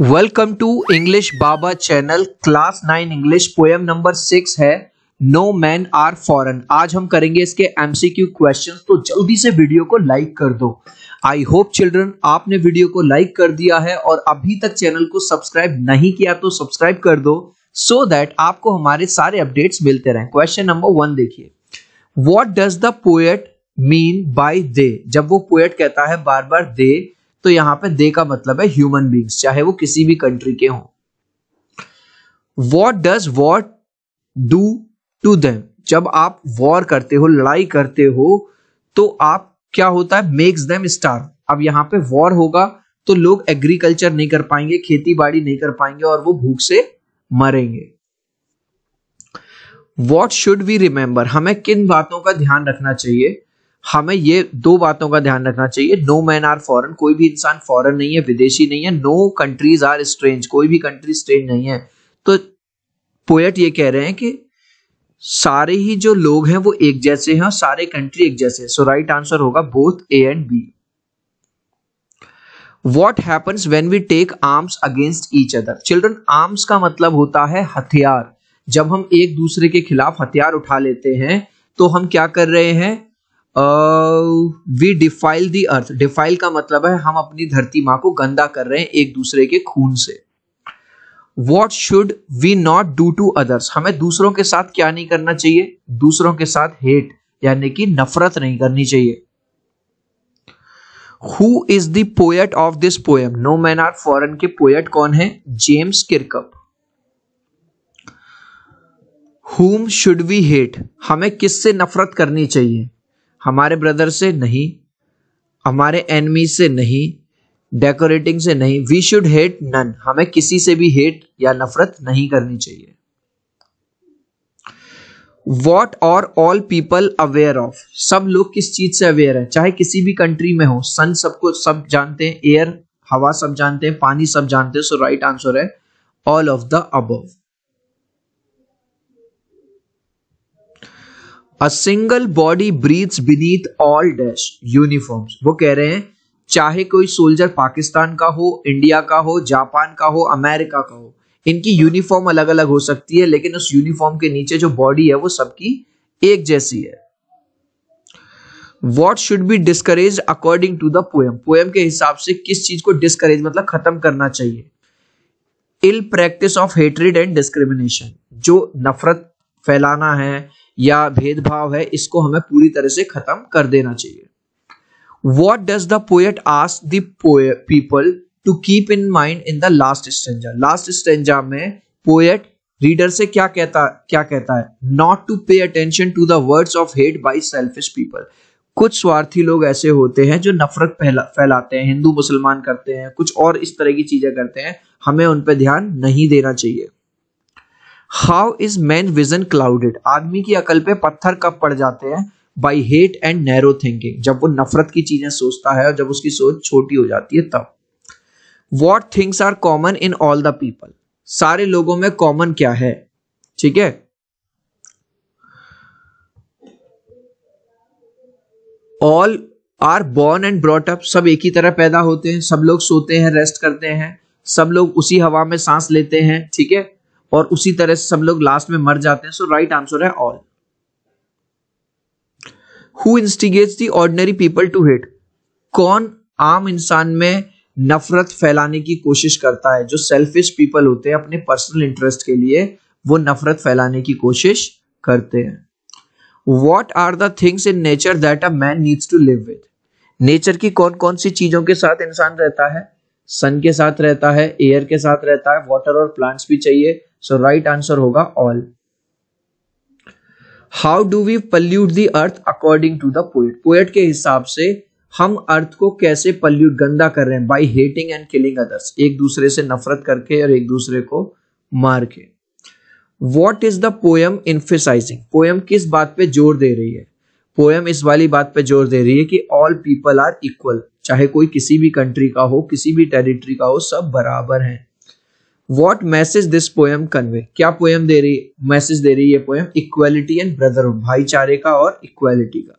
Welcome to English Baba channel class nine English poem number six है no man are foreign आज हम करेंगे इसके एमसीक्यू क्वेश्चंस तो जल्दी से वीडियो को लाइक कर दो आई होप चिल्ड्रन आपने वीडियो को लाइक कर दिया है और अभी तक चैनल को सब्सक्राइब नहीं किया तो सब्सक्राइब कर दो सो so दैट आपको हमारे सारे अपडेट्स मिलते रहे क्वेश्चन नंबर वन देखिए what does the poet mean by the जब वो पोएट कहता है बार बार दे तो यहां पे दे का मतलब है ह्यूमन बींग्स चाहे वो किसी भी कंट्री के हों what does what do to them जब आप वॉर करते हो लड़ाई करते हो तो आप क्या होता है मेक्स देम स्टार अब यहां पे वॉर होगा तो लोग एग्रीकल्चर नहीं कर पाएंगे खेती बाड़ी नहीं कर पाएंगे और वो भूख से मरेंगे वॉट शुड वी रिमेंबर हमें किन बातों का ध्यान रखना चाहिए हमें ये दो बातों का ध्यान रखना चाहिए नो मैन आर फॉरन कोई भी इंसान फॉरन नहीं है विदेशी नहीं है नो कंट्रीज आर स्ट्रेंज कोई भी कंट्री स्ट्रेंज नहीं है तो पोएट ये कह रहे हैं कि सारे ही जो लोग हैं वो एक जैसे हैं और सारे कंट्री एक जैसे सो राइट आंसर होगा both A and B what happens when we take arms against each other children arms का मतलब होता है हथियार जब हम एक दूसरे के खिलाफ हथियार उठा लेते हैं तो हम क्या कर रहे हैं we defile the earth defile का मतलब है हम अपनी धरती माँ को गंदा कर रहे हैं एक दूसरे के खून से what should we not do to others हमें दूसरों के साथ क्या नहीं करना चाहिए दूसरों के साथ हेट यानी कि नफरत नहीं करनी चाहिए who is the poet of this poem no man are foreign के पोएट कौन है जेम्स किरकप हुम शुड वी हेट हमें किससे नफरत करनी चाहिए हमारे ब्रदर से नहीं हमारे एनमी से नहीं डेकोरेटिंग से नहीं वी शुड हेट नन हमें किसी से भी हेट या नफरत नहीं करनी चाहिए what are all people aware of सब लोग किस चीज से अवेयर है चाहे किसी भी कंट्री में हो सन सबको सब जानते हैं एयर हवा सब जानते हैं पानी सब जानते हैं सो राइट आंसर है all of the above a single body breathe beneath all dash uniforms वो कह रहे हैं चाहे कोई सोल्जर पाकिस्तान का हो इंडिया का हो जापान का हो अमेरिका का हो इनकी यूनिफॉर्म अलग अलग हो सकती है लेकिन उस यूनिफॉर्म के नीचे जो बॉडी है वो सबकी एक जैसी है what should be discourage according to the poem poem के हिसाब से किस चीज को डिस्करेज मतलब खत्म करना चाहिए ill practice of hatred and discrimination जो नफरत फैलाना है या भेदभाव है इसको हमें पूरी तरह से खत्म कर देना चाहिए what does the poet ask the people people to keep in mind in the last stanza last stanza में पोएट रीडर से क्या कहता क्या कहता है not to pay attention to the words of hate by selfish people कुछ स्वार्थी लोग ऐसे होते हैं जो नफरत फैलाते हैं हिंदू मुसलमान करते हैं कुछ और इस तरह की चीजें करते हैं हमें उन पर ध्यान नहीं देना चाहिए how is man vision clouded आदमी की अकल पे पत्थर कब पड़ जाते हैं by hate and narrow thinking जब वो नफरत की चीजें सोचता है और जब उसकी सोच छोटी हो जाती है तब what things are common in all the people सारे लोगों में कॉमन क्या है ठीक है all are born and brought up सब एक ही तरह पैदा होते हैं सब लोग सोते हैं रेस्ट करते हैं सब लोग उसी हवा में सांस लेते हैं ठीक है और उसी तरह से सब लोग लास्ट में मर जाते हैं सो राइट आंसर है all who instigates the ordinary people to hate कौन आम इंसान में नफरत फैलाने की कोशिश करता है जो सेल्फिश पीपल होते हैं अपने पर्सनल इंटरेस्ट के लिए वो नफरत फैलाने की कोशिश करते हैं what are the things in nature that a man needs to live with nature की कौन कौन सी चीजों के साथ इंसान रहता है सन के साथ रहता है एयर के साथ रहता है वाटर और प्लांट्स भी चाहिए सो राइट आंसर होगा all how do we pollute the earth according to the poet poet के हिसाब से हम अर्थ को कैसे पल्यूट गंदा कर रहे हैं by hating and killing others एक दूसरे से नफरत करके और एक दूसरे को मार के what is the poem emphasizing poem किस बात पे जोर दे रही है पोएम इस वाली बात पे जोर दे रही है कि ऑल पीपल आर इक्वल चाहे कोई किसी भी कंट्री का हो किसी भी टेरिटरी का हो सब बराबर हैं what message this poem convey क्या पोएम दे रही है मैसेज दे रही है पोएम इक्वेलिटी एंड ब्रदरहुड भाईचारे का और इक्वेलिटी का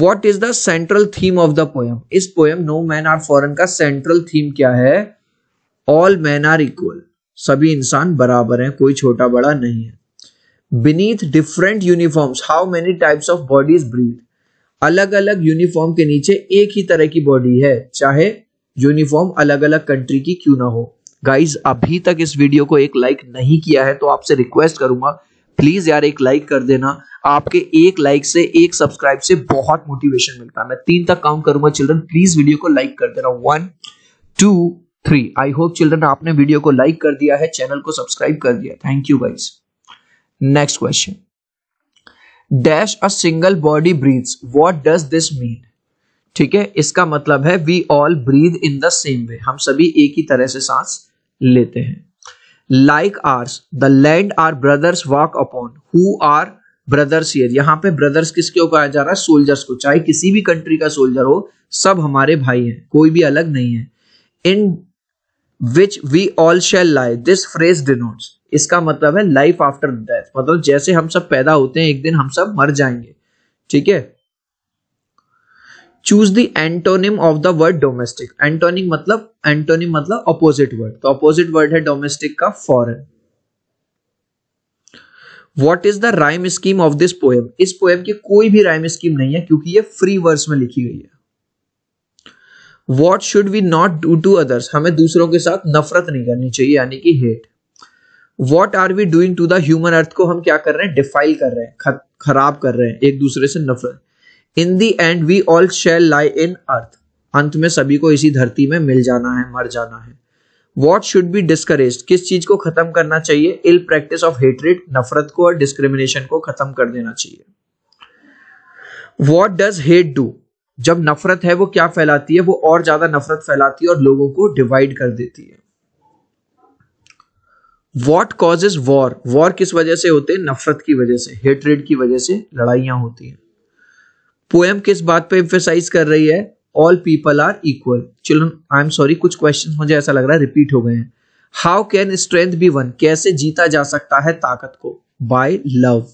what is the central theme of the poem इस poem no man are foreign का सेंट्रल थीम क्या है ऑल मैन आर इक्वल सभी इंसान बराबर हैं कोई छोटा बड़ा नहीं है beneath different uniforms how many types of bodies breathe अलग अलग यूनिफॉर्म के नीचे एक ही तरह की बॉडी है चाहे यूनिफॉर्म अलग अलग कंट्री की क्यों ना हो गाइज अभी तक इस वीडियो को एक लाइक नहीं किया है तो आपसे रिक्वेस्ट करूंगा प्लीज यार एक लाइक कर देना आपके एक लाइक से एक सब्सक्राइब से बहुत मोटिवेशन मिलता है मैं तीन तक काउंट करूंगा चिल्ड्रन प्लीज वीडियो को लाइक कर देना one two three I hope children आपने वीडियो को लाइक कर दिया है चैनल को सब्सक्राइब कर दिया thank you guys next question dash a single body breathe what does this mean ठीक है इसका मतलब है we all breathe in the same way हम सभी एक ही तरह से सांस लेते हैं like ours the land our brothers walk upon who are brothers here यहाँ पे ब्रदर्स किसके ऊपर आया जा रहा है सोल्जर्स को चाहे किसी भी कंट्री का सोल्जर हो सब हमारे भाई हैं कोई भी अलग नहीं है in which we all shall lie this phrase denotes इसका मतलब है लाइफ आफ्टर डेथ मतलब जैसे हम सब पैदा होते हैं एक दिन हम सब मर जाएंगे ठीक है choose the antonym of the word domestic antonym मतलब एंटोनिम मतलब अपोजिट वर्ड तो अपोजिट वर्ड है डोमेस्टिक का foreign what is the rhyme scheme of this poem इस पोएम की कोई भी राइम स्कीम नहीं है क्योंकि ये फ्री वर्स में लिखी गई है what should we not do to others हमें दूसरों के साथ नफरत नहीं करनी चाहिए यानी कि hate what are we doing to the human earth को हम क्या कर रहे हैं डिफाइल कर रहे हैं खराब कर रहे हैं एक दूसरे से नफरत in the end we all shall lie in earth अंत में सभी को इसी धरती में मिल जाना है मर जाना है वॉट शुड बी डिस्करेज किस चीज को खत्म करना चाहिए इल प्रैक्टिस ऑफ हेटरेट नफरत को और डिस्क्रिमिनेशन को खत्म कर देना चाहिए वॉट डज हेट डू जब नफरत है वो क्या फैलाती है वो और ज्यादा नफरत फैलाती है और लोगों को डिवाइड कर देती है what cause is war war किस वजह से होते हैं नफरत की वजह से हेटरेड की वजह से लड़ाइयां होती हैं पोएम किस बात पे एम्फेसाइज कर रही है ऑल पीपल आर इक्वल चलो आई एम सॉरी कुछ क्वेश्चन मुझे ऐसा लग रहा है रिपीट हो गए हैं how can strength be won कैसे जीता जा सकता है ताकत को by love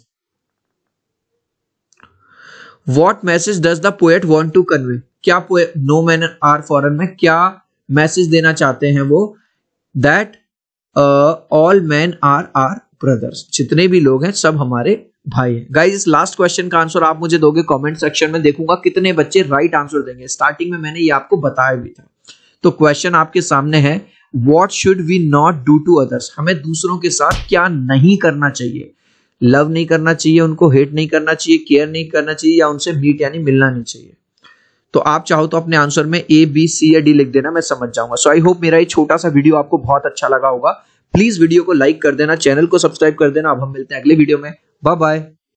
what message does the poet want to convey क्या नो मैन आर फॉरन में क्या मैसेज देना चाहते हैं वो that all man are are brothers जितने भी लोग हैं सब हमारे भाई गाइज इस लास्ट क्वेश्चन का आंसर आप मुझे दोगे कमेंट सेक्शन में देखूंगा कितने बच्चे राइट आंसर देंगे स्टार्टिंग में मैंने ये आपको बताया भी था तो क्वेश्चन आपके सामने है what should we not do to others हमें दूसरों के साथ क्या नहीं करना चाहिए लव नहीं करना चाहिए उनको हेट नहीं करना चाहिए केयर नहीं करना चाहिए या उनसे मीट यानी मिलना नहीं चाहिए तो आप चाहो तो अपने आंसर में ए बी सी या डी लिख देना मैं समझ जाऊंगा सो आई होप मेरा ये छोटा सा वीडियो आपको बहुत अच्छा लगा होगा प्लीज वीडियो को लाइक कर देना चैनल को सब्सक्राइब कर देना अब हम मिलते हैं अगले वीडियो में Bye bye.